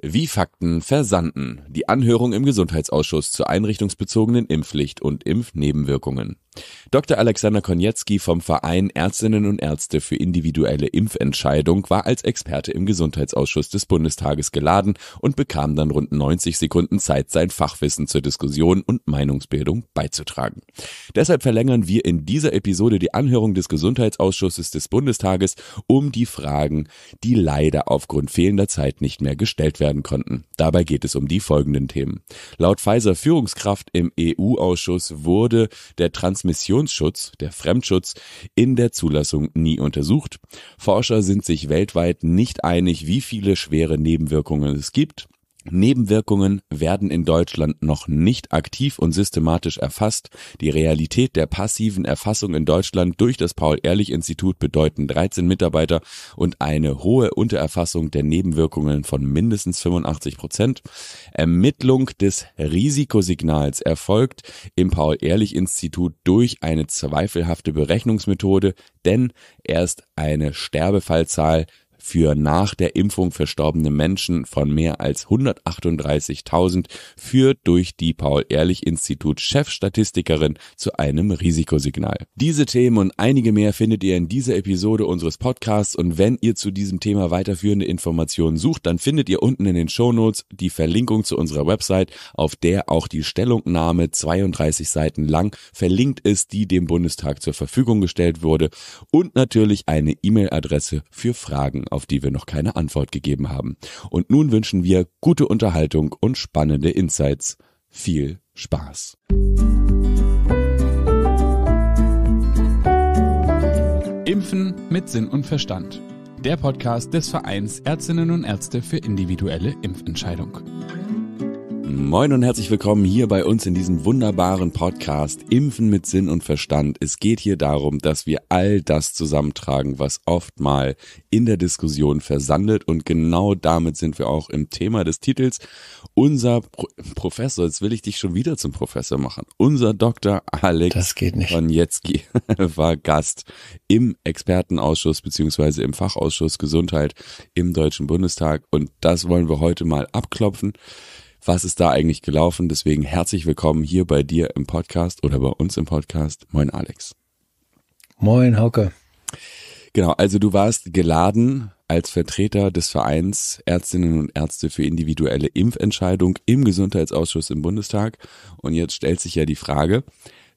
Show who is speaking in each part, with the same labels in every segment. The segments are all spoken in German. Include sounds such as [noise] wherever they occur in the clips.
Speaker 1: Wie Fakten versanden. Die Anhörung im Gesundheitsausschuss zur einrichtungsbezogenen Impfpflicht und Impfnebenwirkungen. Dr. Alexander Konietzki vom Verein Ärztinnen und Ärzte für individuelle Impfentscheidung war als Experte im Gesundheitsausschuss des Bundestages geladen und bekam dann rund 90 Sekunden Zeit, sein Fachwissen zur Diskussion und Meinungsbildung beizutragen. Deshalb verlängern wir in dieser Episode die Anhörung des Gesundheitsausschusses des Bundestages um die Fragen, die leider aufgrund fehlender Zeit nicht mehr gestellt werden konnten. Dabei geht es um die folgenden Themen. Laut Pfizer Führungskraft im EU-Ausschuss wurde der Trans Transmissionsschutz, der Fremdschutz, in der Zulassung nie untersucht. Forscher sind sich weltweit nicht einig, wie viele schwere Nebenwirkungen es gibt. Nebenwirkungen werden in Deutschland noch nicht aktiv und systematisch erfasst. Die Realität der passiven Erfassung in Deutschland durch das Paul-Ehrlich-Institut bedeuten 13 Mitarbeiter und eine hohe Untererfassung der Nebenwirkungen von mindestens 85 Prozent. Ermittlung des Risikosignals erfolgt im Paul-Ehrlich-Institut durch eine zweifelhafte Berechnungsmethode, denn erst eine Sterbefallzahl für nach der Impfung verstorbene Menschen von mehr als 138.000 führt durch die Paul-Ehrlich-Institut-Chefstatistikerin zu einem Risikosignal. Diese Themen und einige mehr findet ihr in dieser Episode unseres Podcasts und wenn ihr zu diesem Thema weiterführende Informationen sucht, dann findet ihr unten in den Shownotes die Verlinkung zu unserer Website, auf der auch die Stellungnahme 32 Seiten lang verlinkt ist, die dem Bundestag zur Verfügung gestellt wurde und natürlich eine E-Mail-Adresse für Fragen Auf auf die wir noch keine Antwort gegeben haben. Und nun wünschen wir gute Unterhaltung und spannende Insights. Viel Spaß. Impfen mit Sinn und Verstand. Der Podcast des Vereins Ärztinnen und Ärzte für individuelle Impfentscheidung. Moin und herzlich willkommen hier bei uns in diesem wunderbaren Podcast Impfen mit Sinn und Verstand. Es geht hier darum, dass wir all das zusammentragen, was oft mal in der Diskussion versandet und genau damit sind wir auch im Thema des Titels. Unser Pro Professor, jetzt will ich dich schon wieder zum Professor machen. Unser Dr. Alex von Konietzki [laughs] war Gast im Expertenausschuss beziehungsweise im Fachausschuss Gesundheit im Deutschen Bundestag und das wollen wir heute mal abklopfen was ist da eigentlich gelaufen. Deswegen herzlich willkommen hier bei dir im Podcast oder bei uns im Podcast. Moin Alex.
Speaker 2: Moin Hauke.
Speaker 1: Genau, also du warst geladen als Vertreter des Vereins Ärztinnen und Ärzte für individuelle Impfentscheidung im Gesundheitsausschuss im Bundestag. Und jetzt stellt sich ja die Frage,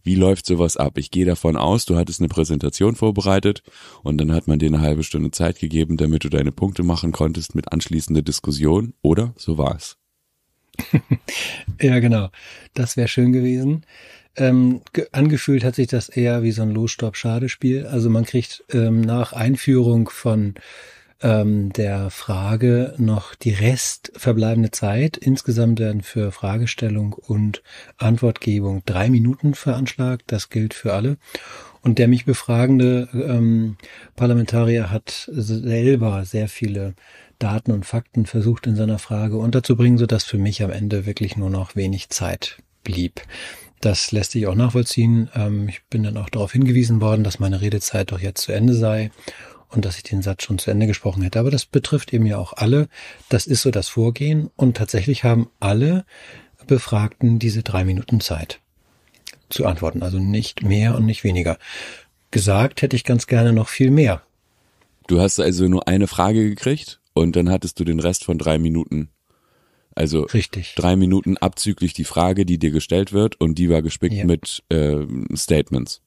Speaker 1: wie läuft sowas ab? Ich gehe davon aus, du hattest eine Präsentation vorbereitet und dann hat man dir eine halbe Stunde Zeit gegeben, damit du deine Punkte machen konntest mit anschließender Diskussion, oder? So war es.
Speaker 2: [laughs] ja, genau. Das wäre schön gewesen. Ähm, ge angefühlt hat sich das eher wie so ein Los-Stopp-Schade-Spiel. Also man kriegt ähm, nach Einführung von ähm, der Frage noch die restverbleibende Zeit. Insgesamt werden für Fragestellung und Antwortgebung drei Minuten veranschlagt. Das gilt für alle. Und der mich befragende ähm, Parlamentarier hat selber sehr viele Daten und Fakten versucht in seiner Frage unterzubringen, sodass für mich am Ende wirklich nur noch wenig Zeit blieb. Das lässt sich auch nachvollziehen. Ähm, ich bin dann auch darauf hingewiesen worden, dass meine Redezeit doch jetzt zu Ende sei und dass ich den Satz schon zu Ende gesprochen hätte. Aber das betrifft eben ja auch alle. Das ist so das Vorgehen und tatsächlich haben alle Befragten diese drei Minuten Zeit zu antworten. Also nicht mehr und nicht weniger. Gesagt hätte ich ganz gerne noch viel mehr.
Speaker 1: Du hast also nur eine Frage gekriegt und dann hattest du den Rest von drei Minuten. Also Richtig. drei Minuten abzüglich die Frage, die dir gestellt wird und die war gespickt ja. mit äh, Statements.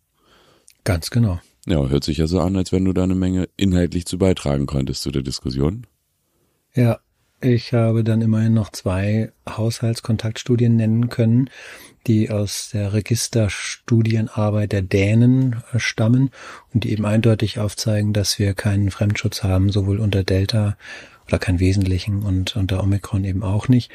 Speaker 1: Ganz genau. Ja, hört sich ja so an, als wenn du da eine Menge inhaltlich zu beitragen konntest zu der Diskussion.
Speaker 2: Ja, ich habe dann immerhin noch zwei Haushaltskontaktstudien nennen können, die aus der Registerstudienarbeit der Dänen äh, stammen und die eben eindeutig aufzeigen, dass wir keinen Fremdschutz haben, sowohl unter Delta oder keinen wesentlichen und unter Omikron eben auch nicht.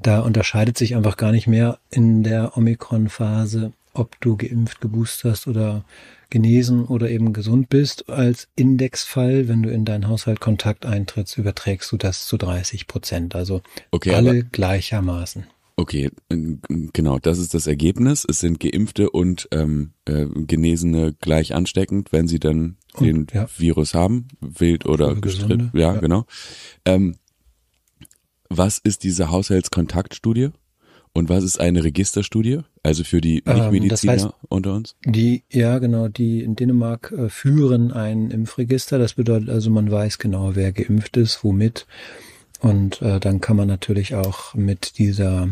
Speaker 2: Da unterscheidet sich einfach gar nicht mehr in der Omikron-Phase, ob du geimpft, geboostert oder genesen oder eben gesund bist. Als Indexfall, wenn du in deinen Haushalt Kontakt eintrittst, überträgst du das zu 30 Prozent. Also okay, alle gleichermaßen.
Speaker 1: Okay, ähm, genau, das ist das Ergebnis. Es sind Geimpfte und ähm, äh, Genesene gleich ansteckend, wenn sie dann und, den ja. Virus haben, wild oder gestrippt. Ja, ja, genau. Ähm, was ist diese Haushaltskontaktstudie? Und was ist eine Registerstudie? Also für die Nichtmediziner ähm, das heißt, unter uns?
Speaker 2: Die, ja, genau, die in Dänemark äh, führen ein Impfregister. Das bedeutet also, man weiß genau, wer geimpft ist, womit. Und äh, dann kann man natürlich auch mit dieser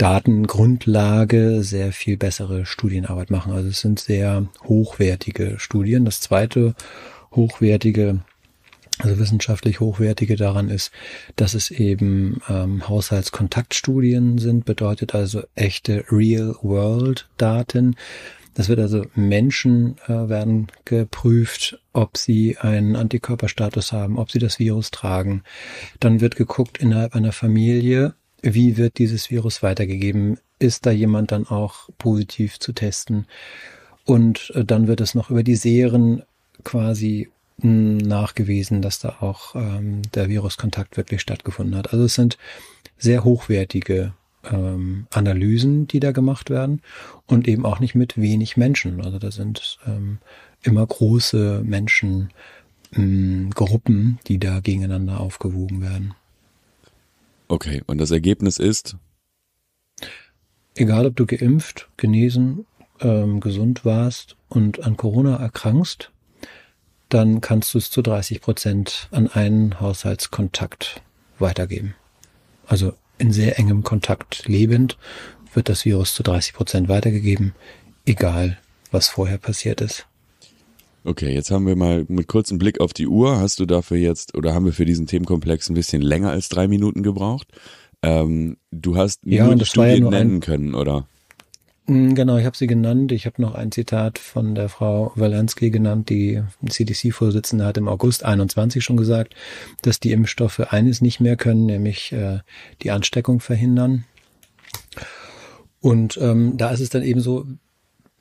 Speaker 2: Datengrundlage sehr viel bessere Studienarbeit machen. Also es sind sehr hochwertige Studien. Das zweite hochwertige, also wissenschaftlich hochwertige daran ist, dass es eben ähm, Haushaltskontaktstudien sind, bedeutet also echte Real-World-Daten. Das wird also Menschen äh, werden geprüft, ob sie einen Antikörperstatus haben, ob sie das Virus tragen. Dann wird geguckt innerhalb einer Familie, wie wird dieses Virus weitergegeben? Ist da jemand dann auch positiv zu testen? Und äh, dann wird es noch über die Serien quasi hm, nachgewiesen, dass da auch ähm, der Viruskontakt wirklich stattgefunden hat. Also es sind sehr hochwertige ähm, Analysen, die da gemacht werden und eben auch nicht mit wenig Menschen. Also da sind ähm, immer große Menschengruppen, hm, die da gegeneinander aufgewogen werden.
Speaker 1: Okay, und das Ergebnis ist?
Speaker 2: Egal, ob du geimpft, genesen, ähm, gesund warst und an Corona erkrankst, dann kannst du es zu 30 Prozent an einen Haushaltskontakt weitergeben. Also in sehr engem Kontakt lebend wird das Virus zu 30 Prozent weitergegeben, egal was vorher passiert ist.
Speaker 1: Okay, jetzt haben wir mal mit kurzem Blick auf die Uhr. Hast du dafür jetzt oder haben wir für diesen Themenkomplex ein bisschen länger als drei Minuten gebraucht? Ähm, du hast ja, nur die Studien ja nur nennen ein... können, oder?
Speaker 2: Mm, genau, ich habe sie genannt. Ich habe noch ein Zitat von der Frau Walensky genannt, die CDC-Vorsitzende hat im August 21 schon gesagt, dass die Impfstoffe eines nicht mehr können, nämlich äh, die Ansteckung verhindern. Und ähm, da ist es dann eben so,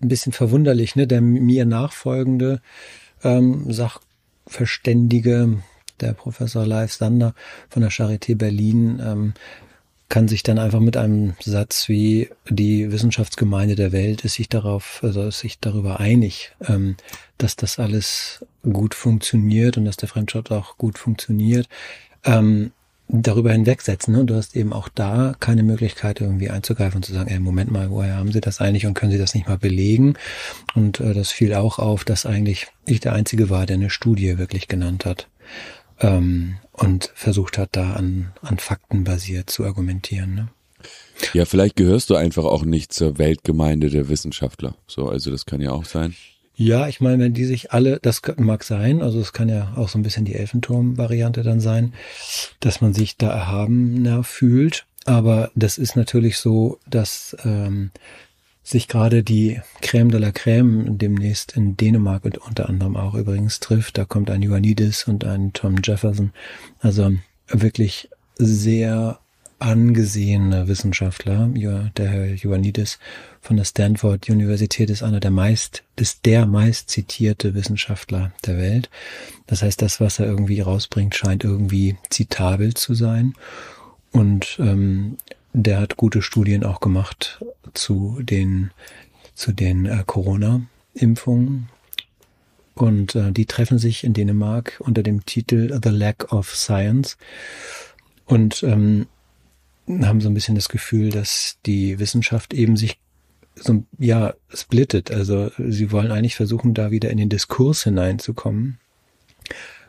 Speaker 2: ein bisschen verwunderlich, ne? Der mir nachfolgende ähm, Sachverständige, der Professor Leif Sander von der Charité Berlin, ähm, kann sich dann einfach mit einem Satz wie die Wissenschaftsgemeinde der Welt ist sich darauf, also ist sich darüber einig, ähm, dass das alles gut funktioniert und dass der Fremdschutz auch gut funktioniert. Ähm, darüber hinwegsetzen. Ne? Du hast eben auch da keine Möglichkeit, irgendwie einzugreifen und zu sagen, ey, Moment mal, woher haben sie das eigentlich und können sie das nicht mal belegen? Und äh, das fiel auch auf, dass eigentlich ich der Einzige war, der eine Studie wirklich genannt hat ähm, und versucht hat, da an, an Fakten basiert zu argumentieren. Ne?
Speaker 1: Ja, vielleicht gehörst du einfach auch nicht zur Weltgemeinde der Wissenschaftler. So, also das kann ja auch sein.
Speaker 2: Ja, ich meine, wenn die sich alle, das mag sein, also es kann ja auch so ein bisschen die Elfenturm-Variante dann sein, dass man sich da erhabener fühlt. Aber das ist natürlich so, dass ähm, sich gerade die Crème de la Crème demnächst in Dänemark und unter anderem auch übrigens trifft. Da kommt ein Ioannidis und ein Tom Jefferson. Also wirklich sehr angesehene Wissenschaftler. Der Herr Ioannidis von der Stanford Universität ist einer der meist, ist der meist zitierte Wissenschaftler der Welt. Das heißt, das, was er irgendwie rausbringt, scheint irgendwie zitabel zu sein. Und ähm, der hat gute Studien auch gemacht zu den, zu den äh, Corona-Impfungen. Und äh, die treffen sich in Dänemark unter dem Titel The Lack of Science. Und ähm, haben so ein bisschen das Gefühl, dass die Wissenschaft eben sich so, ja, splittet. Also sie wollen eigentlich versuchen, da wieder in den Diskurs hineinzukommen,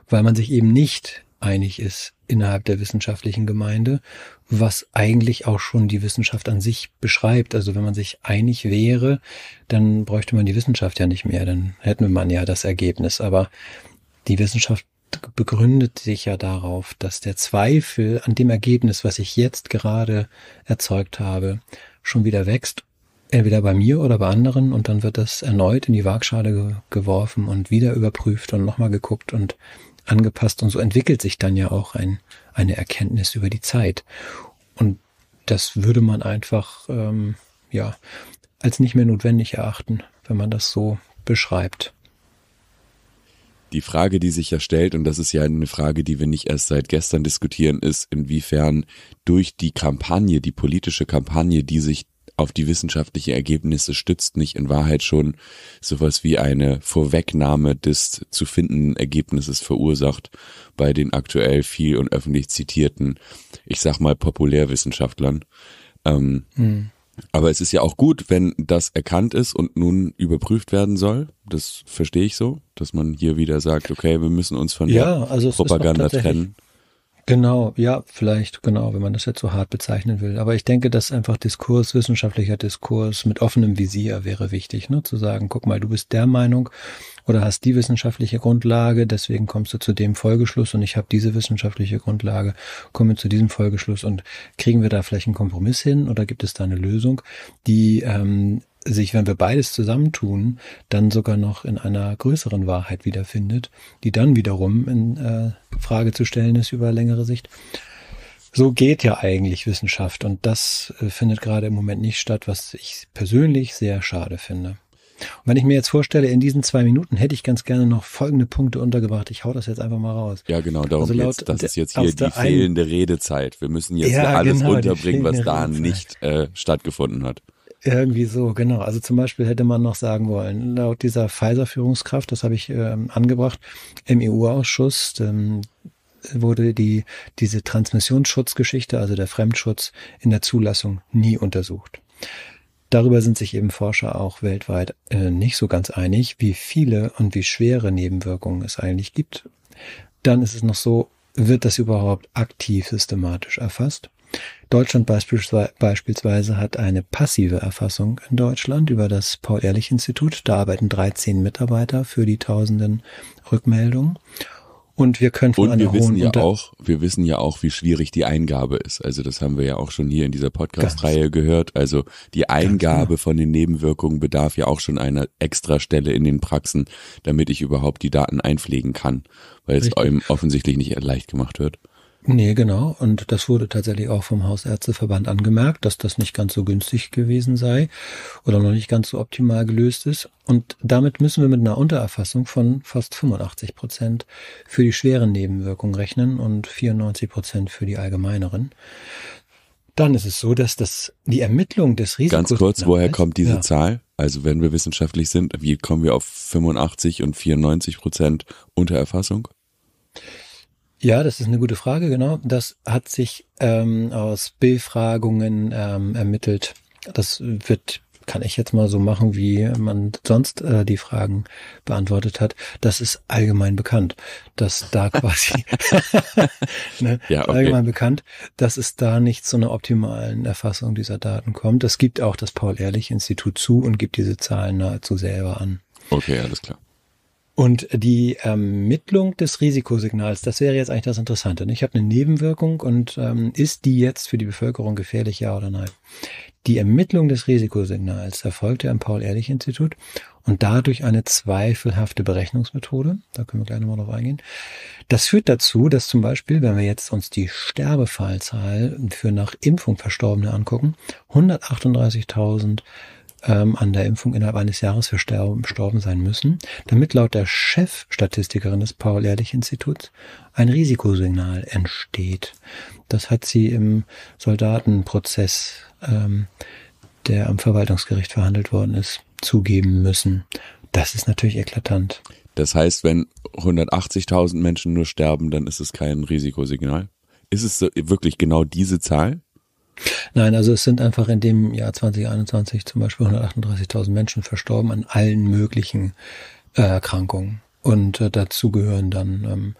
Speaker 2: weil man sich eben nicht einig ist innerhalb der wissenschaftlichen Gemeinde, was eigentlich auch schon die Wissenschaft an sich beschreibt. Also wenn man sich einig wäre, dann bräuchte man die Wissenschaft ja nicht mehr, dann hätten man ja das Ergebnis. Aber die Wissenschaft begründet sich ja darauf, dass der Zweifel an dem Ergebnis, was ich jetzt gerade erzeugt habe, schon wieder wächst, entweder bei mir oder bei anderen, und dann wird das erneut in die Waagschale geworfen und wieder überprüft und nochmal geguckt und angepasst, und so entwickelt sich dann ja auch ein, eine Erkenntnis über die Zeit. Und das würde man einfach, ähm, ja, als nicht mehr notwendig erachten, wenn man das so beschreibt.
Speaker 1: Die Frage, die sich ja stellt, und das ist ja eine Frage, die wir nicht erst seit gestern diskutieren, ist, inwiefern durch die Kampagne, die politische Kampagne, die sich auf die wissenschaftliche Ergebnisse stützt, nicht in Wahrheit schon sowas wie eine Vorwegnahme des zu findenden Ergebnisses verursacht bei den aktuell viel und öffentlich zitierten, ich sag mal, Populärwissenschaftlern. Ähm, mhm. Aber es ist ja auch gut, wenn das erkannt ist und nun überprüft werden soll. Das verstehe ich so, dass man hier wieder sagt, okay, wir müssen uns von ja, der also Propaganda trennen.
Speaker 2: Genau, ja, vielleicht, genau, wenn man das jetzt so hart bezeichnen will. Aber ich denke, dass einfach Diskurs, wissenschaftlicher Diskurs mit offenem Visier wäre wichtig, ne? zu sagen, guck mal, du bist der Meinung oder hast die wissenschaftliche Grundlage, deswegen kommst du zu dem Folgeschluss und ich habe diese wissenschaftliche Grundlage, komme zu diesem Folgeschluss und kriegen wir da vielleicht einen Kompromiss hin oder gibt es da eine Lösung, die ähm, sich, wenn wir beides zusammentun, dann sogar noch in einer größeren Wahrheit wiederfindet, die dann wiederum in äh, Frage zu stellen ist über längere Sicht. So geht ja eigentlich Wissenschaft und das äh, findet gerade im Moment nicht statt, was ich persönlich sehr schade finde. Und wenn ich mir jetzt vorstelle, in diesen zwei Minuten hätte ich ganz gerne noch folgende Punkte untergebracht. Ich hau das jetzt einfach mal raus. Ja,
Speaker 1: genau, darum also laut, das ist jetzt hier die fehlende Redezeit. Wir müssen jetzt ja, alles genau, unterbringen, was da nicht äh, stattgefunden hat.
Speaker 2: Irgendwie so, genau. Also zum Beispiel hätte man noch sagen wollen, laut dieser Pfizer-Führungskraft, das habe ich ähm, angebracht, im EU-Ausschuss ähm, wurde die, diese Transmissionsschutzgeschichte, also der Fremdschutz, in der Zulassung nie untersucht. Darüber sind sich eben Forscher auch weltweit äh, nicht so ganz einig, wie viele und wie schwere Nebenwirkungen es eigentlich gibt. Dann ist es noch so, wird das überhaupt aktiv systematisch erfasst? Deutschland beispielsweise hat eine passive Erfassung in Deutschland über das Paul-Ehrlich-Institut. Da arbeiten 13 Mitarbeiter für die tausenden Rückmeldungen. Und wir können von Und wir wissen ja Unter
Speaker 1: auch, wir wissen ja auch, wie schwierig die Eingabe ist. Also das haben wir ja auch schon hier in dieser Podcast-Reihe gehört. Also die genau. Eingabe von den Nebenwirkungen bedarf ja auch schon einer extra Stelle in den Praxen, damit ich überhaupt die Daten einpflegen kann, weil Richtig. es offensichtlich nicht leicht gemacht wird.
Speaker 2: Nee, genau. Und das wurde tatsächlich auch vom Hausärzteverband angemerkt, dass das nicht ganz so günstig gewesen sei oder noch nicht ganz so optimal gelöst ist. Und damit müssen wir mit einer Untererfassung von fast 85 Prozent für die schweren Nebenwirkungen rechnen und 94 Prozent für die allgemeineren. Dann ist es so, dass das, die Ermittlung
Speaker 1: des Risikos. Ganz kurz, woher kommt diese ja. Zahl? Also wenn wir wissenschaftlich sind, wie kommen wir auf 85 und 94 Prozent Untererfassung?
Speaker 2: Ja, das ist eine gute Frage, genau. Das hat sich ähm, aus Befragungen ähm, ermittelt. Das wird kann ich jetzt mal so machen, wie man sonst äh, die Fragen beantwortet hat. Das ist allgemein bekannt, dass da [laughs] quasi [laughs] ne, ja, okay. allgemein bekannt, dass es da nicht zu einer optimalen Erfassung dieser Daten kommt. Das gibt auch das Paul-Ehrlich-Institut zu und gibt diese Zahlen nahezu selber an.
Speaker 1: Okay, alles klar.
Speaker 2: Und die Ermittlung des Risikosignals, das wäre jetzt eigentlich das Interessante. Ne? Ich habe eine Nebenwirkung und ähm, ist die jetzt für die Bevölkerung gefährlich, ja oder nein? Die Ermittlung des Risikosignals erfolgte am Paul-Ehrlich-Institut und dadurch eine zweifelhafte Berechnungsmethode. Da können wir gleich nochmal drauf eingehen. Das führt dazu, dass zum Beispiel, wenn wir jetzt uns die Sterbefallzahl für nach Impfung Verstorbene angucken, 138.000 ähm, an der Impfung innerhalb eines Jahres verstorben sein müssen, damit laut der Chefstatistikerin des Paul-Ehrlich-Instituts ein Risikosignal entsteht. Das hat sie im Soldatenprozess, ähm, der am Verwaltungsgericht verhandelt worden ist, zugeben müssen. Das ist natürlich eklatant.
Speaker 1: Das heißt, wenn 180.000 Menschen nur sterben, dann ist es kein Risikosignal. Ist es wirklich genau diese Zahl?
Speaker 2: Nein, also es sind einfach in dem Jahr 2021 zum Beispiel 138.000 Menschen verstorben an allen möglichen äh, Erkrankungen. Und äh, dazu gehören dann ähm,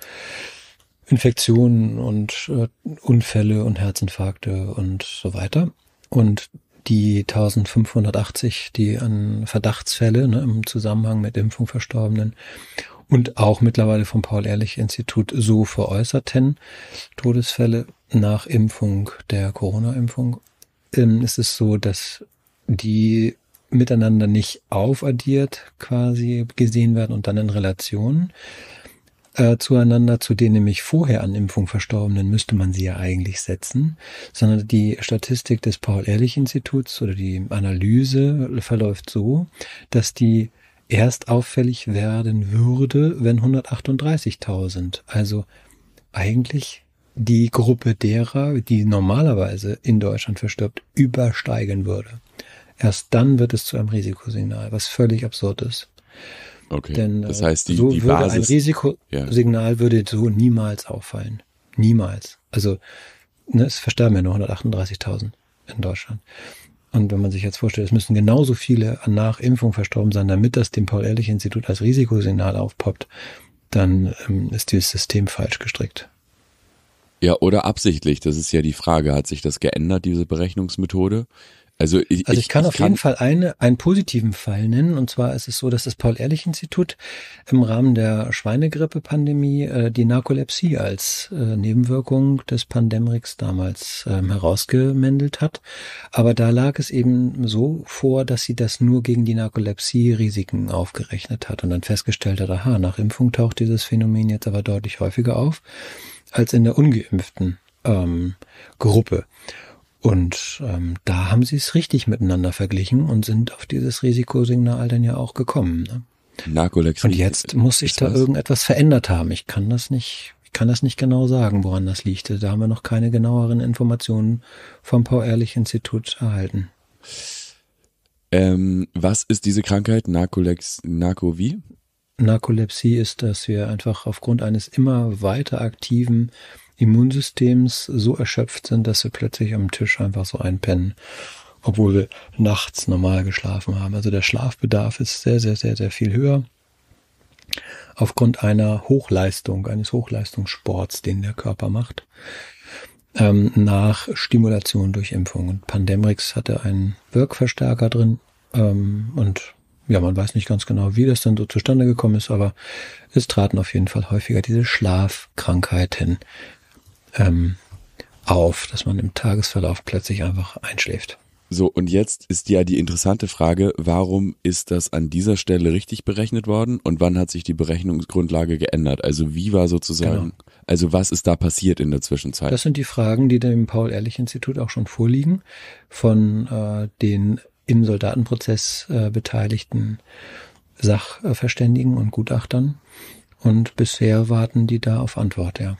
Speaker 2: Infektionen und äh, Unfälle und Herzinfarkte und so weiter. Und die 1580, die an Verdachtsfälle ne, im Zusammenhang mit Impfung Verstorbenen und auch mittlerweile vom Paul-Ehrlich-Institut so veräußerten Todesfälle nach Impfung der Corona-Impfung, ähm, ist es so, dass die miteinander nicht aufaddiert quasi gesehen werden und dann in Relation äh, zueinander, zu denen nämlich vorher an Impfung Verstorbenen müsste man sie ja eigentlich setzen, sondern die Statistik des Paul-Ehrlich-Instituts oder die Analyse verläuft so, dass die erst auffällig werden würde, wenn 138.000, also eigentlich die Gruppe derer, die normalerweise in Deutschland verstirbt, übersteigen würde. Erst dann wird es zu einem Risikosignal, was völlig absurd ist. Okay. Denn das äh, heißt, die, so die würde Basis, ein Risikosignal ja. würde so niemals auffallen. Niemals. Also ne, es versterben ja nur 138.000 in Deutschland. Und wenn man sich jetzt vorstellt, es müssen genauso viele nach Impfung verstorben sein, damit das dem Paul-Ehrlich-Institut als Risikosignal aufpoppt, dann ähm, ist dieses System falsch gestrickt.
Speaker 1: Ja, oder absichtlich, das ist ja die Frage. Hat sich das geändert, diese Berechnungsmethode? Also ich, also ich kann ich, auf kann jeden
Speaker 2: Fall eine, einen positiven Fall nennen. Und zwar ist es so, dass das Paul-Ehrlich-Institut im Rahmen der Schweinegrippe-Pandemie äh, die Narkolepsie als äh, Nebenwirkung des Pandemrix damals ähm, herausgemändelt hat. Aber da lag es eben so vor, dass sie das nur gegen die Narkolepsie-Risiken aufgerechnet hat und dann festgestellt hat, aha, nach Impfung taucht dieses Phänomen jetzt aber deutlich häufiger auf als in der ungeimpften ähm, Gruppe. Und ähm, da haben sie es richtig miteinander verglichen und sind auf dieses Risikosignal dann ja auch gekommen. Ne?
Speaker 1: Narcolex. Und
Speaker 2: jetzt muss sich da was? irgendetwas verändert haben. Ich kann das nicht, ich kann das nicht genau sagen, woran das liegt. Da haben wir noch keine genaueren Informationen vom Paul-Ehrlich-Institut erhalten.
Speaker 1: Ähm, was ist diese Krankheit? Narcolex, Narco wie?
Speaker 2: Narkolepsie ist, dass wir einfach aufgrund eines immer weiter aktiven Immunsystems so erschöpft sind, dass wir plötzlich am Tisch einfach so einpennen, obwohl wir nachts normal geschlafen haben. Also der Schlafbedarf ist sehr, sehr, sehr, sehr viel höher aufgrund einer Hochleistung, eines Hochleistungssports, den der Körper macht, ähm, nach Stimulation durch Impfung. Und Pandemrix hatte einen Wirkverstärker drin ähm, und ja, man weiß nicht ganz genau, wie das dann so zustande gekommen ist, aber es traten auf jeden Fall häufiger diese Schlafkrankheiten ähm, auf, dass man im Tagesverlauf plötzlich einfach einschläft.
Speaker 1: So, und jetzt ist ja die interessante Frage, warum ist das an dieser Stelle richtig berechnet worden und wann hat sich die Berechnungsgrundlage geändert? Also wie war sozusagen, genau. also was ist da passiert in der Zwischenzeit? Das
Speaker 2: sind die Fragen, die dem Paul-Ehrlich-Institut auch schon vorliegen von äh, den im Soldatenprozess äh, beteiligten Sachverständigen und Gutachtern. Und bisher warten die da auf Antwort, ja.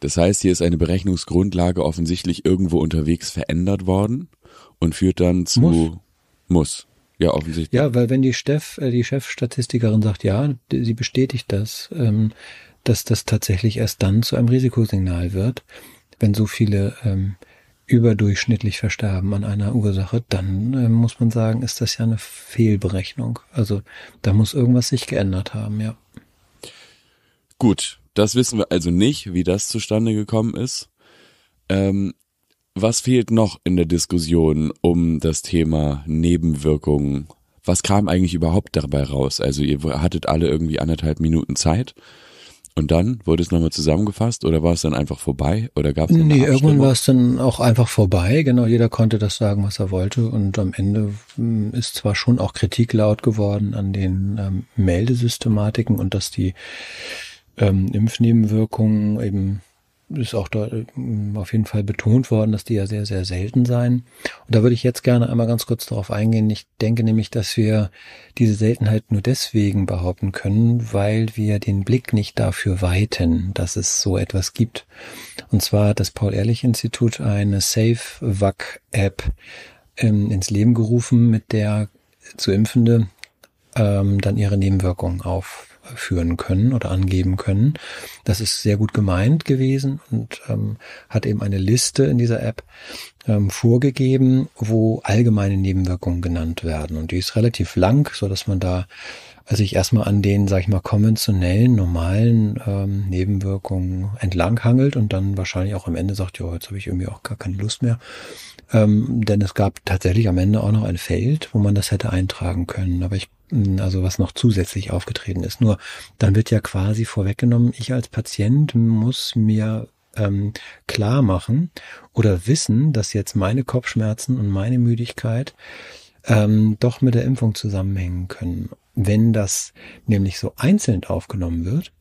Speaker 1: Das heißt, hier ist eine Berechnungsgrundlage offensichtlich irgendwo unterwegs verändert worden und führt dann zu muss. muss. Ja, offensichtlich.
Speaker 2: Ja, weil wenn die Chef, äh, die Chefstatistikerin sagt, ja, sie bestätigt das, ähm, dass das tatsächlich erst dann zu einem Risikosignal wird, wenn so viele ähm, überdurchschnittlich versterben an einer Ursache, dann äh, muss man sagen, ist das ja eine Fehlberechnung. Also da muss irgendwas sich geändert haben, ja.
Speaker 1: Gut, das wissen wir also nicht, wie das zustande gekommen ist. Ähm, was fehlt noch in der Diskussion um das Thema Nebenwirkungen? Was kam eigentlich überhaupt dabei raus? Also ihr hattet alle irgendwie anderthalb Minuten Zeit. Und dann wurde es nochmal zusammengefasst oder war es dann einfach vorbei oder gab es Nee,
Speaker 2: irgendwann war es dann auch einfach vorbei. Genau, jeder konnte das sagen, was er wollte. Und am Ende hm, ist zwar schon auch Kritik laut geworden an den ähm, Meldesystematiken und dass die ähm, Impfnebenwirkungen eben ist auch da äh, auf jeden Fall betont worden, dass die ja sehr, sehr selten seien. Und da würde ich jetzt gerne einmal ganz kurz darauf eingehen. Ich denke nämlich, dass wir diese Seltenheit nur deswegen behaupten können, weil wir den Blick nicht dafür weiten, dass es so etwas gibt. Und zwar hat das Paul-Ehrlich-Institut eine Safe-Vac-App ähm, ins Leben gerufen, mit der zu Impfende ähm, dann ihre Nebenwirkungen auf führen können oder angeben können. Das ist sehr gut gemeint gewesen und ähm, hat eben eine Liste in dieser App ähm, vorgegeben, wo allgemeine Nebenwirkungen genannt werden. Und die ist relativ lang, so dass man da also ich erstmal an den, sag ich mal, konventionellen, normalen ähm, Nebenwirkungen entlanghangelt und dann wahrscheinlich auch am Ende sagt, ja, jetzt habe ich irgendwie auch gar keine Lust mehr. Ähm, denn es gab tatsächlich am Ende auch noch ein Feld, wo man das hätte eintragen können. Aber ich, mm, also was noch zusätzlich aufgetreten ist. Nur dann wird ja quasi vorweggenommen, ich als Patient muss mir ähm, klar machen oder wissen, dass jetzt meine Kopfschmerzen und meine Müdigkeit ähm, doch mit der Impfung zusammenhängen können. Wenn das nämlich so einzeln aufgenommen wird,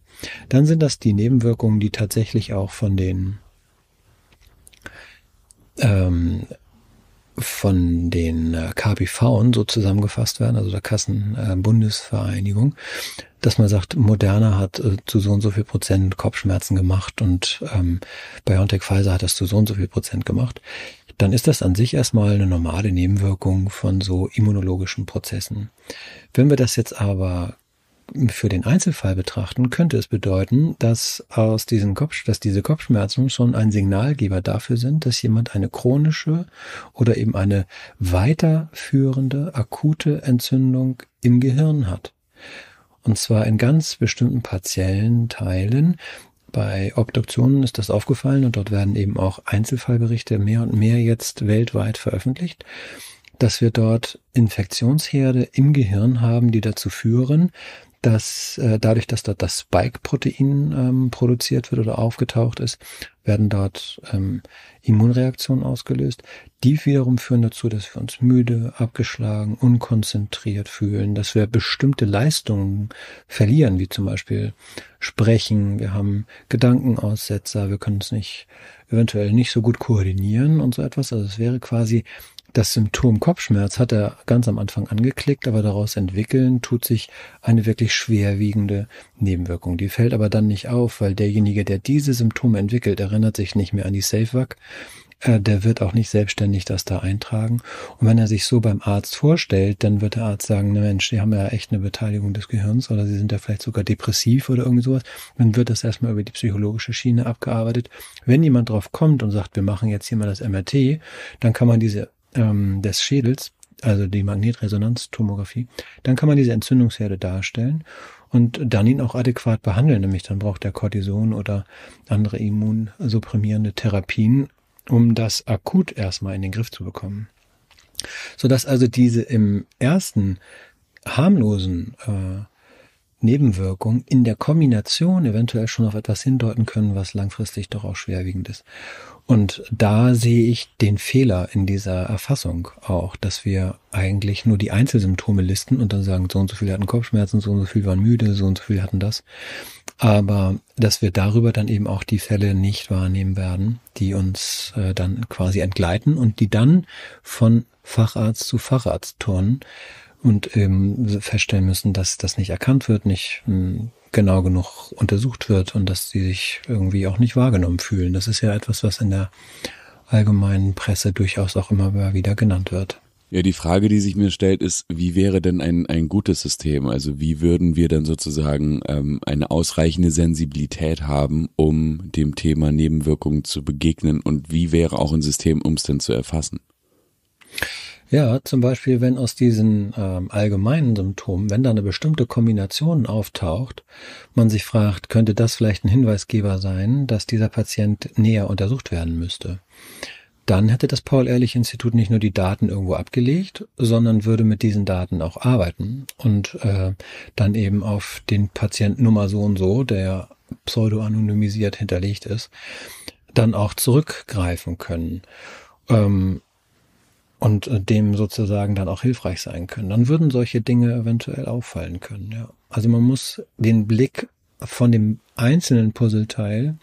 Speaker 2: dann sind das die Nebenwirkungen, die tatsächlich auch von den ähm, von den äh, KBV so zusammengefasst werden, also der Kassenbundesvereinigung, äh, dass man sagt, Moderna hat äh, zu so und so viel Prozent Kopfschmerzen gemacht und ähm, BioNTech Pfizer hat das zu so und so viel Prozent gemacht dann ist das an sich erstmal eine normale Nebenwirkung von so immunologischen Prozessen. Wenn wir das jetzt aber für den Einzelfall betrachten, könnte es bedeuten, dass aus diesen Kopf, dass diese Kopfschmerzen schon ein Signalgeber dafür sind, dass jemand eine chronische oder eben eine weiterführende akute Entzündung im Gehirn hat. Und zwar in ganz bestimmten partiellen Teilen, bei Obduktionen ist das aufgefallen und dort werden eben auch Einzelfallberichte mehr und mehr jetzt weltweit veröffentlicht, dass wir dort Infektionsherde im Gehirn haben, die dazu führen, dass äh, dadurch, dass dort das Spike-Protein ähm, produziert wird oder aufgetaucht ist, werden dort ähm, Immunreaktionen ausgelöst. Die wiederum führen dazu, dass wir uns müde, abgeschlagen, unkonzentriert fühlen, dass wir bestimmte Leistungen verlieren, wie zum Beispiel Sprechen, wir haben Gedankenaussetzer, wir können uns nicht eventuell nicht so gut koordinieren und so etwas. Also es wäre quasi das Symptom Kopfschmerz hat er ganz am Anfang angeklickt, aber daraus entwickeln tut sich eine wirklich schwerwiegende Nebenwirkung. Die fällt aber dann nicht auf, weil derjenige, der diese Symptome entwickelt, erinnert sich nicht mehr an die SafeWac. Äh, der wird auch nicht selbstständig das da eintragen. Und wenn er sich so beim Arzt vorstellt, dann wird der Arzt sagen, na Mensch, die haben ja echt eine Beteiligung des Gehirns oder sie sind ja vielleicht sogar depressiv oder irgendwie sowas. Dann wird das erstmal über die psychologische Schiene abgearbeitet. Wenn jemand drauf kommt und sagt, wir machen jetzt hier mal das MRT, dann kann man diese ähm, des Schädels, also die Magnetresonanztomographie, dann kann man diese Entzündungsherde darstellen und dann ihn auch adäquat behandeln. Nämlich dann braucht er Cortison oder andere immunsupprimierende Therapien, um das akut erstmal in den Griff zu bekommen. Sodass also diese im ersten harmlosen äh, Nebenwirkungen in der Kombination eventuell schon auf etwas hindeuten können, was langfristig doch auch schwerwiegend ist. Und da sehe ich den Fehler in dieser Erfassung auch, dass wir eigentlich nur die Einzelsymptome listen und dann sagen, so und so viele hatten Kopfschmerzen, so und so viele waren müde, so und so viele hatten das. Aber dass wir darüber dann eben auch die Fälle nicht wahrnehmen werden, die uns äh, dann quasi entgleiten und die dann von Facharzt zu Facharzt turnen und eben ähm, feststellen müssen, dass das nicht erkannt wird, nicht ähm, genau genug untersucht wird und dass sie sich irgendwie auch nicht wahrgenommen fühlen. Das ist ja etwas, was in der allgemeinen Presse durchaus auch immer wieder genannt wird.
Speaker 1: Ja, die Frage, die sich mir stellt, ist, wie wäre denn ein, ein gutes System? Also wie würden wir dann sozusagen ähm, eine ausreichende Sensibilität haben, um dem Thema Nebenwirkungen zu begegnen? Und wie wäre auch ein System, um es denn zu erfassen?
Speaker 2: Ja, zum Beispiel, wenn aus diesen ähm, allgemeinen Symptomen, wenn da eine bestimmte Kombination auftaucht, man sich fragt, könnte das vielleicht ein Hinweisgeber sein, dass dieser Patient näher untersucht werden müsste. Dann hätte das Paul-Ehrlich-Institut nicht nur die Daten irgendwo abgelegt, sondern würde mit diesen Daten auch arbeiten und äh, dann eben auf den Patienten Nummer so und so, der pseudo-anonymisiert hinterlegt ist, dann auch zurückgreifen können. Ähm, und äh, dem sozusagen dann auch hilfreich sein können. Dann würden solche Dinge eventuell auffallen können. Ja. Also man muss den Blick von dem einzelnen Puzzleteil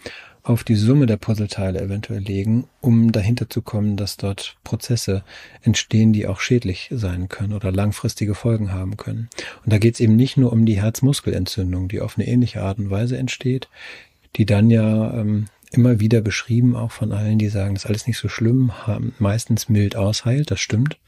Speaker 2: auf die Summe der Puzzleteile eventuell legen, um dahinter zu kommen, dass dort Prozesse entstehen, die auch schädlich sein können oder langfristige Folgen haben können. Und da geht es eben nicht nur um die Herzmuskelentzündung, die auf eine ähnliche Art und Weise entsteht, die dann ja ähm, immer wieder beschrieben, auch von allen, die sagen, das ist alles nicht so schlimm, haben meistens mild ausheilt, das stimmt.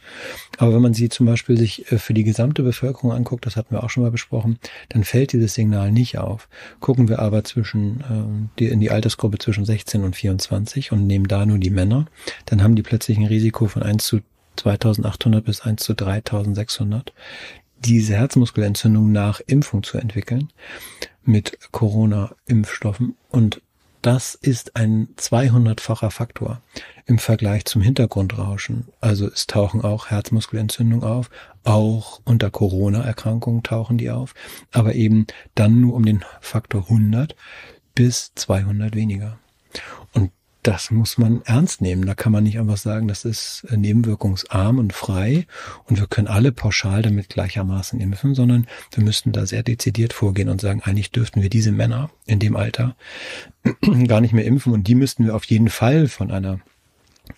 Speaker 2: Aber wenn man sie zum Beispiel sich äh, für die gesamte Bevölkerung anguckt, das hatten wir auch schon mal besprochen, dann fällt dieses Signal nicht auf. Gucken wir aber zwischen äh, die, in die Altersgruppe zwischen 16 und 24 und nehmen da nur die Männer, dann haben die plötzlich ein Risiko von 1 zu 2800 bis 1 zu 3600 diese Herzmuskelentzündung nach Impfung zu entwickeln mit Corona-Impfstoffen. Und das ist ein 200-facher Faktor im Vergleich zum Hintergrundrauschen. Also es tauchen auch Herzmuskelentzündungen auf, auch unter Corona-Erkrankungen tauchen die auf, aber eben dann nur um den Faktor 100 bis 200 weniger. Und das muss man ernst nehmen. Da kann man nicht einfach sagen, das ist äh, nebenwirkungsarm und frei und wir können alle pauschal damit gleichermaßen impfen, sondern wir müssten da sehr dezidiert vorgehen und sagen, eigentlich dürften wir diese Männer in dem Alter [clears throat] gar nicht mehr impfen und die müssten wir auf jeden Fall von einer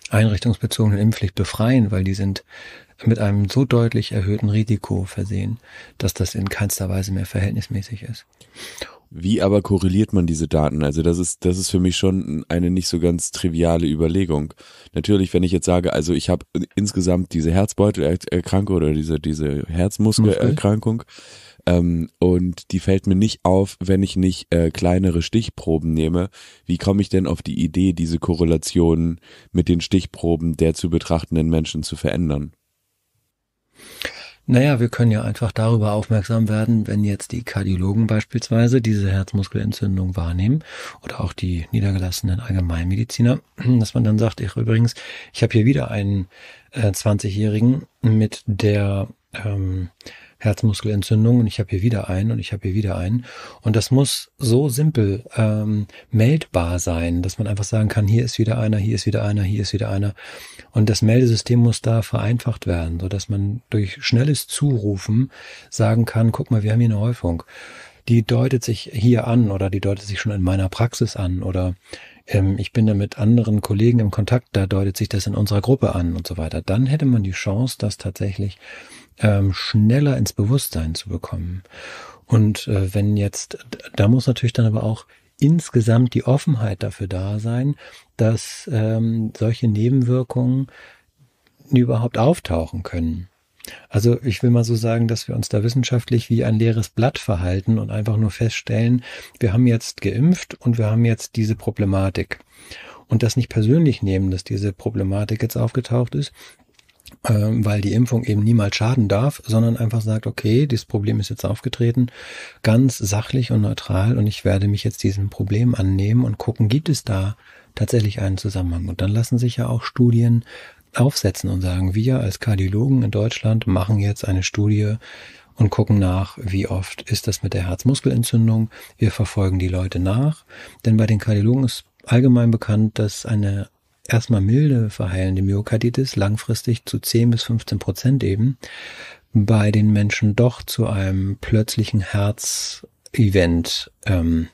Speaker 2: einrichtungsbezogenen Impfpflicht befreien, weil die sind mit einem so deutlich erhöhten Risiko versehen, dass das in keinster Weise mehr verhältnismäßig ist.
Speaker 1: Wie aber korreliert man diese Daten? Also das ist, das ist für mich schon eine nicht so ganz triviale Überlegung. Natürlich, wenn ich jetzt sage, also ich habe insgesamt diese Herzbeutelerkrankung oder diese, diese Herzmuskelerkrankung ähm, und die fällt mir nicht auf, wenn ich nicht äh, kleinere Stichproben nehme. Wie komme ich denn auf die Idee, diese Korrelation mit den Stichproben der zu betrachtenden Menschen zu verändern?
Speaker 2: Naja, wir können ja einfach darüber aufmerksam werden, wenn jetzt die Kardiologen beispielsweise diese Herzmuskelentzündung wahrnehmen oder auch die niedergelassenen Allgemeinmediziner, dass man dann sagt, ich übrigens, ich habe hier wieder einen äh, 20-Jährigen mit der ähm, Herzmuskelentzündung und ich habe hier wieder einen und ich habe hier wieder einen. Und das muss so simpel ähm, meldbar sein, dass man einfach sagen kann, hier ist wieder einer, hier ist wieder einer, hier ist wieder einer. Und das Meldesystem muss da vereinfacht werden, so dass man durch schnelles Zurufen sagen kann, guck mal, wir haben hier eine Häufung. Die deutet sich hier an oder die deutet sich schon in meiner Praxis an oder ähm, ich bin da mit anderen Kollegen im Kontakt, da deutet sich das in unserer Gruppe an und so weiter. Dann hätte man die Chance, dass tatsächlich ähm, schneller ins Bewusstsein zu bekommen. Und äh, wenn jetzt, da muss natürlich dann aber auch insgesamt die Offenheit dafür da sein, dass ähm, solche Nebenwirkungen überhaupt auftauchen können. Also ich will mal so sagen, dass wir uns da wissenschaftlich wie ein leeres Blatt verhalten und einfach nur feststellen, wir haben jetzt geimpft und wir haben jetzt diese Problematik. Und das nicht persönlich nehmen, dass diese Problematik jetzt aufgetaucht ist, ähm, weil die Impfung eben niemals schaden darf, sondern einfach sagt, okay, dieses Problem ist jetzt aufgetreten, ganz sachlich und neutral und ich werde mich jetzt diesem Problem annehmen und gucken, gibt es da tatsächlich einen Zusammenhang? Und dann lassen sich ja auch Studien aufsetzen und sagen, wir als Kardiologen in Deutschland machen jetzt eine Studie und gucken nach, wie oft ist das mit der Herzmuskelentzündung. Wir verfolgen die Leute nach, denn bei den Kardiologen ist allgemein bekannt, dass eine erstmal milde verheilende Myokarditis langfristig zu 10 bis 15 Prozent eben bei den Menschen doch zu einem plötzlichen Herzevent ähm,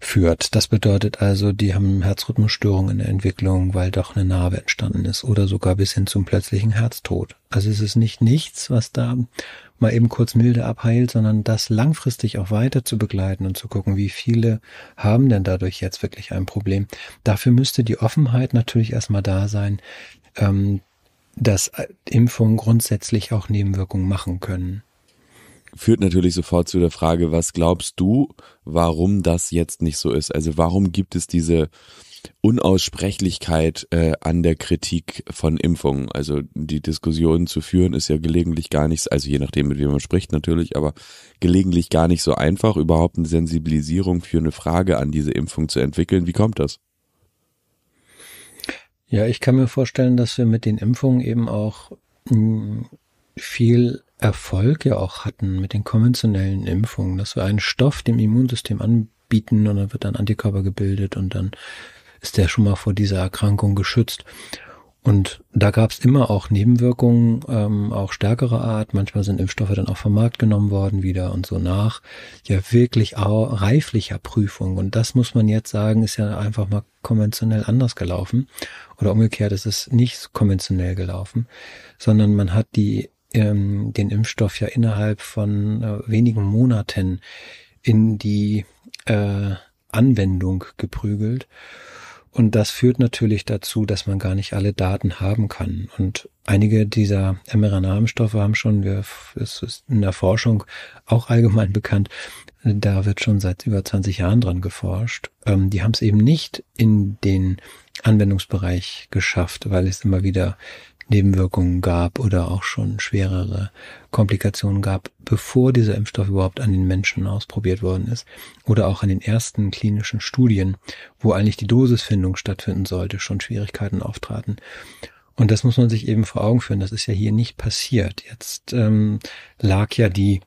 Speaker 2: führt. Das bedeutet also, die haben Herzrhythmusstörungen in der Entwicklung, weil doch eine Narbe entstanden ist oder sogar bis hin zum plötzlichen Herztod. Also es ist nicht nichts, was da mal eben kurz milde abheilt, sondern das langfristig auch weiter zu begleiten und zu gucken, wie viele haben denn dadurch jetzt wirklich ein Problem. Dafür müsste die Offenheit natürlich erstmal da sein, ähm, dass äh, Impfungen grundsätzlich auch Nebenwirkungen machen können
Speaker 1: führt natürlich sofort zu der Frage, was glaubst du, warum das jetzt nicht so ist? Also warum gibt es diese Unaussprechlichkeit äh, an der Kritik von Impfungen? Also die Diskussion zu führen ist ja gelegentlich gar nichts, also je nachdem, mit wem man spricht natürlich, aber gelegentlich gar nicht so einfach, überhaupt eine Sensibilisierung für eine Frage an diese Impfung zu entwickeln. Wie kommt das?
Speaker 2: Ja, ich kann mir vorstellen, dass wir mit den Impfungen eben auch hm, viel Erfolg ja auch hatten mit den konventionellen Impfungen, dass wir einen Stoff dem Immunsystem anbieten und dann wird dann Antikörper gebildet und dann ist der schon mal vor dieser Erkrankung geschützt. Und da gab es immer auch Nebenwirkungen, ähm, auch stärkere Art. Manchmal sind Impfstoffe dann auch vom Markt genommen worden wieder und so nach. Ja, wirklich auch reiflicher Prüfung. Und das muss man jetzt sagen, ist ja einfach mal konventionell anders gelaufen. Oder umgekehrt, es ist nicht konventionell gelaufen, sondern man hat die ähm, den Impfstoff ja innerhalb von äh, wenigen Monaten in die äh, Anwendung geprügelt. Und das führt natürlich dazu, dass man gar nicht alle Daten haben kann. Und einige dieser mRNA-Impfstoffe haben schon, es ist in der Forschung auch allgemein bekannt, da wird schon seit über 20 Jahren dran geforscht. Ähm, die haben es eben nicht in den Anwendungsbereich geschafft, weil es immer wieder Nebenwirkungen gab oder auch schon schwerere Komplikationen gab, bevor dieser Impfstoff überhaupt an den Menschen ausprobiert worden ist oder auch an den ersten klinischen Studien, wo eigentlich die Dosisfindung stattfinden sollte, schon Schwierigkeiten auftraten. Und das muss man sich eben vor Augen führen. Das ist ja hier nicht passiert. Jetzt ähm, lag ja die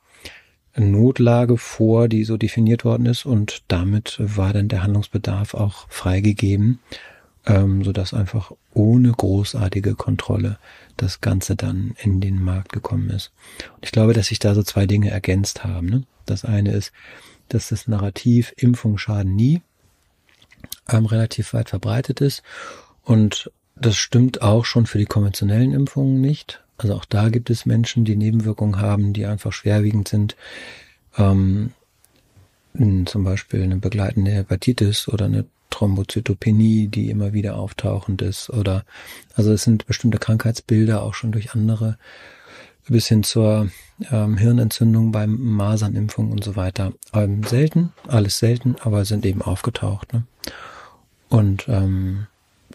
Speaker 2: Notlage vor, die so definiert worden ist und damit war dann der Handlungsbedarf auch freigegeben ähm, sodass einfach ohne großartige Kontrolle das Ganze dann in den Markt gekommen ist. Und ich glaube, dass sich da so zwei Dinge ergänzt haben. Ne? Das eine ist, dass das Narrativ Impfung schaden nie ähm, relativ weit verbreitet ist. Und das stimmt auch schon für die konventionellen Impfungen nicht. Also auch da gibt es Menschen, die Nebenwirkungen haben, die einfach schwerwiegend sind. Ähm, zum Beispiel eine begleitende Hepatitis oder eine Thrombozytopenie, die immer wieder auftauchend ist oder also es sind bestimmte Krankheitsbilder auch schon durch andere bis hin zur ähm, Hirnentzündung beim Masernimpfung und so weiter. Ähm, selten, alles selten, aber sind eben aufgetaucht. Ne? Und ähm,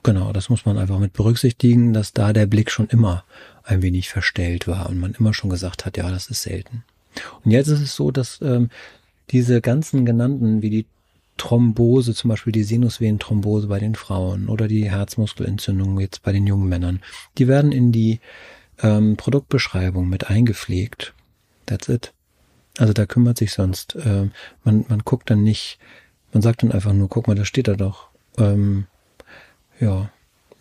Speaker 2: genau, das muss man einfach mit berücksichtigen, dass da der Blick schon immer ein wenig verstellt war und man immer schon gesagt hat, ja, das ist selten. Und jetzt ist es so, dass ähm, diese ganzen genannten, wie die Thrombose, zum Beispiel die Sinusvenenthrombose bei den Frauen oder die Herzmuskelentzündung jetzt bei den jungen Männern, die werden in die ähm, Produktbeschreibung mit eingepflegt. That's it. Also da kümmert sich sonst. Äh, man, man guckt dann nicht, man sagt dann einfach nur, guck mal, da steht da doch. Ähm, ja,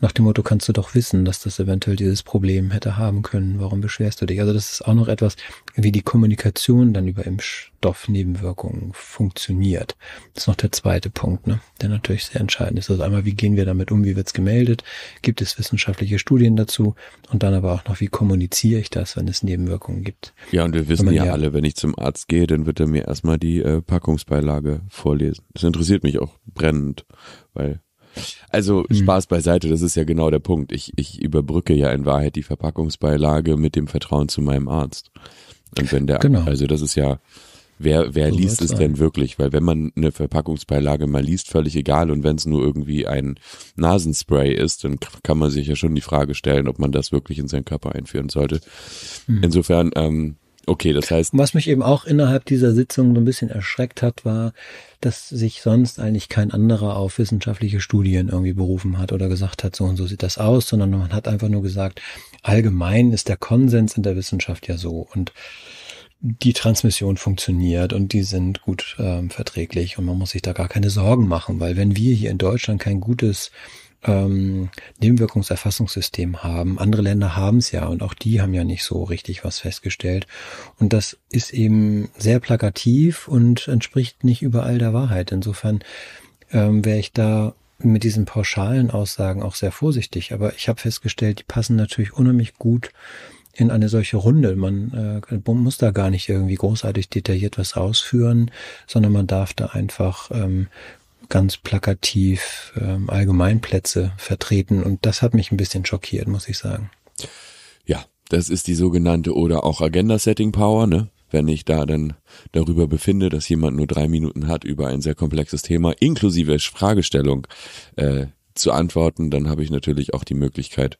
Speaker 2: nach dem Motto kannst du doch wissen, dass das eventuell dieses Problem hätte haben können. Warum beschwerst du dich? Also das ist auch noch etwas, wie die Kommunikation dann über Impfstoffnebenwirkungen funktioniert. Das ist noch der zweite Punkt, ne? der natürlich sehr entscheidend ist. Also einmal, wie gehen wir damit um? Wie wird es gemeldet? Gibt es wissenschaftliche Studien dazu? Und dann aber auch noch, wie kommuniziere ich das, wenn es Nebenwirkungen gibt?
Speaker 1: Ja, und wir wissen ja, ja alle, wenn ich zum Arzt gehe, dann wird er mir erstmal die äh, Packungsbeilage vorlesen. Das interessiert mich auch brennend, weil also mhm. Spaß beiseite, das ist ja genau der Punkt. Ich, ich überbrücke ja in Wahrheit die Verpackungsbeilage mit dem Vertrauen zu meinem Arzt. Und wenn der, genau. also das ist ja, wer, wer so liest es sein. denn wirklich? Weil wenn man eine Verpackungsbeilage mal liest, völlig egal. Und wenn es nur irgendwie ein Nasenspray ist, dann kann man sich ja schon die Frage stellen, ob man das wirklich in seinen Körper einführen sollte. Mhm. Insofern, ähm, Okay, das heißt.
Speaker 2: Was mich eben auch innerhalb dieser Sitzung so ein bisschen erschreckt hat, war, dass sich sonst eigentlich kein anderer auf wissenschaftliche Studien irgendwie berufen hat oder gesagt hat, so und so sieht das aus, sondern man hat einfach nur gesagt, allgemein ist der Konsens in der Wissenschaft ja so und die Transmission funktioniert und die sind gut ähm, verträglich und man muss sich da gar keine Sorgen machen, weil wenn wir hier in Deutschland kein gutes ähm, Nebenwirkungserfassungssystem haben. Andere Länder haben es ja und auch die haben ja nicht so richtig was festgestellt. Und das ist eben sehr plakativ und entspricht nicht überall der Wahrheit. Insofern ähm, wäre ich da mit diesen pauschalen Aussagen auch sehr vorsichtig. Aber ich habe festgestellt, die passen natürlich unheimlich gut in eine solche Runde. Man äh, muss da gar nicht irgendwie großartig detailliert was ausführen, sondern man darf da einfach ähm, ganz plakativ ähm, Allgemeinplätze vertreten. Und das hat mich ein bisschen schockiert, muss ich sagen.
Speaker 1: Ja, das ist die sogenannte oder auch Agenda-Setting-Power, ne? wenn ich da dann darüber befinde, dass jemand nur drei Minuten hat, über ein sehr komplexes Thema inklusive Fragestellung äh, zu antworten, dann habe ich natürlich auch die Möglichkeit,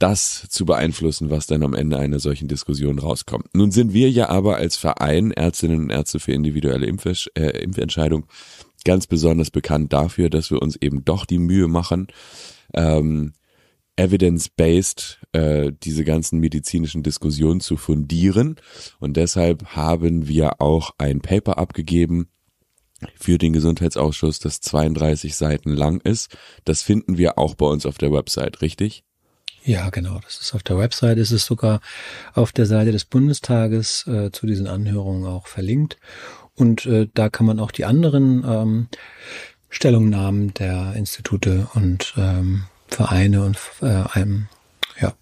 Speaker 1: das zu beeinflussen, was dann am Ende einer solchen Diskussion rauskommt. Nun sind wir ja aber als Verein Ärztinnen und Ärzte für individuelle Impf äh, Impfentscheidung ganz besonders bekannt dafür, dass wir uns eben doch die Mühe machen, ähm, evidence-based äh, diese ganzen medizinischen Diskussionen zu fundieren. Und deshalb haben wir auch ein Paper abgegeben für den Gesundheitsausschuss, das 32 Seiten lang ist. Das finden wir auch bei uns auf der Website, richtig?
Speaker 2: Ja, genau. Das ist auf der Website. Es ist sogar auf der Seite des Bundestages äh, zu diesen Anhörungen auch verlinkt. Und äh, da kann man auch die anderen ähm, Stellungnahmen der Institute und ähm, Vereine und äh, einem, ja,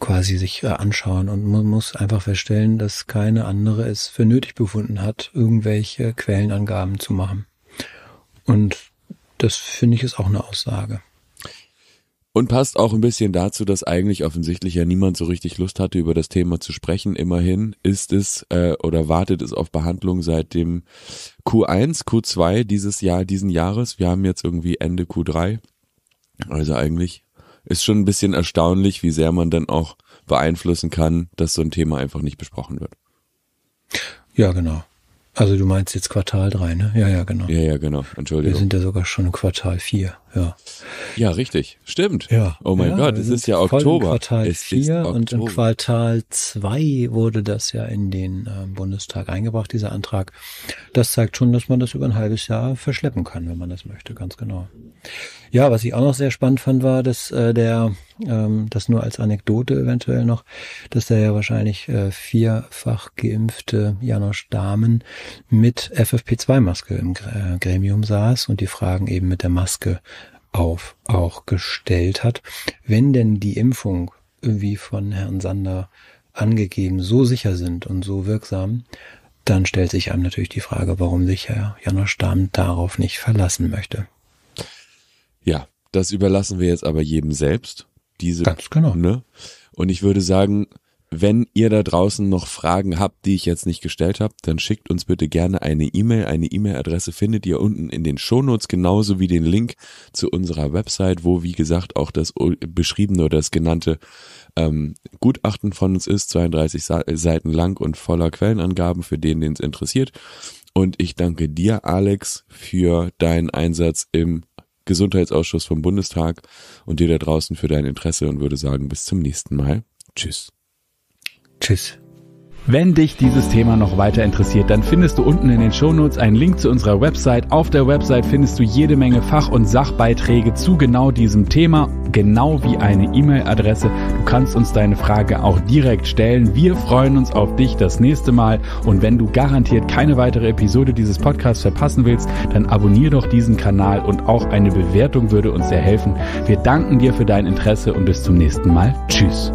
Speaker 2: quasi sich äh, anschauen. Und man muss einfach feststellen, dass keine andere es für nötig befunden hat, irgendwelche Quellenangaben zu machen. Und das finde ich ist auch eine Aussage.
Speaker 1: Und passt auch ein bisschen dazu, dass eigentlich offensichtlich ja niemand so richtig Lust hatte, über das Thema zu sprechen. Immerhin ist es äh, oder wartet es auf Behandlung seit dem Q1, Q2 dieses Jahr, diesen Jahres. Wir haben jetzt irgendwie Ende Q3. Also eigentlich ist schon ein bisschen erstaunlich, wie sehr man dann auch beeinflussen kann, dass so ein Thema einfach nicht besprochen wird.
Speaker 2: Ja, genau. Also du meinst jetzt Quartal 3, ne? Ja, ja, genau. Ja, ja, genau. Entschuldigung. Wir sind ja sogar schon im Quartal 4. Ja.
Speaker 1: Ja, richtig. Stimmt. Ja. Oh mein ja, Gott, es ist ja Oktober. Im Quartal 4 und
Speaker 2: im Quartal 2 wurde das ja in den äh, Bundestag eingebracht, dieser Antrag. Das zeigt schon, dass man das über ein halbes Jahr verschleppen kann, wenn man das möchte, ganz genau. Ja, was ich auch noch sehr spannend fand, war, dass äh, der, ähm, das nur als Anekdote eventuell noch, dass der ja wahrscheinlich äh, vierfach geimpfte Janosch Dahmen mit FFP2-Maske im äh, Gremium saß und die Fragen eben mit der Maske auf auch gestellt hat. Wenn denn die Impfung, wie von Herrn Sander angegeben, so sicher sind und so wirksam, dann stellt sich einem natürlich die Frage, warum sich Herr Janosch Dahm darauf nicht verlassen möchte.
Speaker 1: Ja, das überlassen wir jetzt aber jedem selbst. Diese, Ganz genau. Ne? Und ich würde sagen, wenn ihr da draußen noch Fragen habt, die ich jetzt nicht gestellt habe, dann schickt uns bitte gerne eine E-Mail. Eine E-Mail-Adresse findet ihr unten in den Shownotes, genauso wie den Link zu unserer Website, wo wie gesagt auch das beschriebene oder das genannte ähm, Gutachten von uns ist, 32 Seiten lang und voller Quellenangaben für den, den es interessiert. Und ich danke dir, Alex, für deinen Einsatz im Gesundheitsausschuss vom Bundestag und dir da draußen für dein Interesse und würde sagen, bis zum nächsten Mal. Tschüss. Tschüss. Wenn dich dieses Thema noch weiter interessiert, dann findest du unten in den Shownotes einen Link zu unserer Website. Auf der Website findest du jede Menge Fach- und Sachbeiträge zu genau diesem Thema, genau wie eine E-Mail-Adresse. Du kannst uns deine Frage auch direkt stellen. Wir freuen uns auf dich das nächste Mal. Und wenn du garantiert keine weitere Episode dieses Podcasts verpassen willst, dann abonniere doch diesen Kanal und auch eine Bewertung würde uns sehr helfen. Wir danken dir für dein Interesse und bis zum nächsten Mal. Tschüss.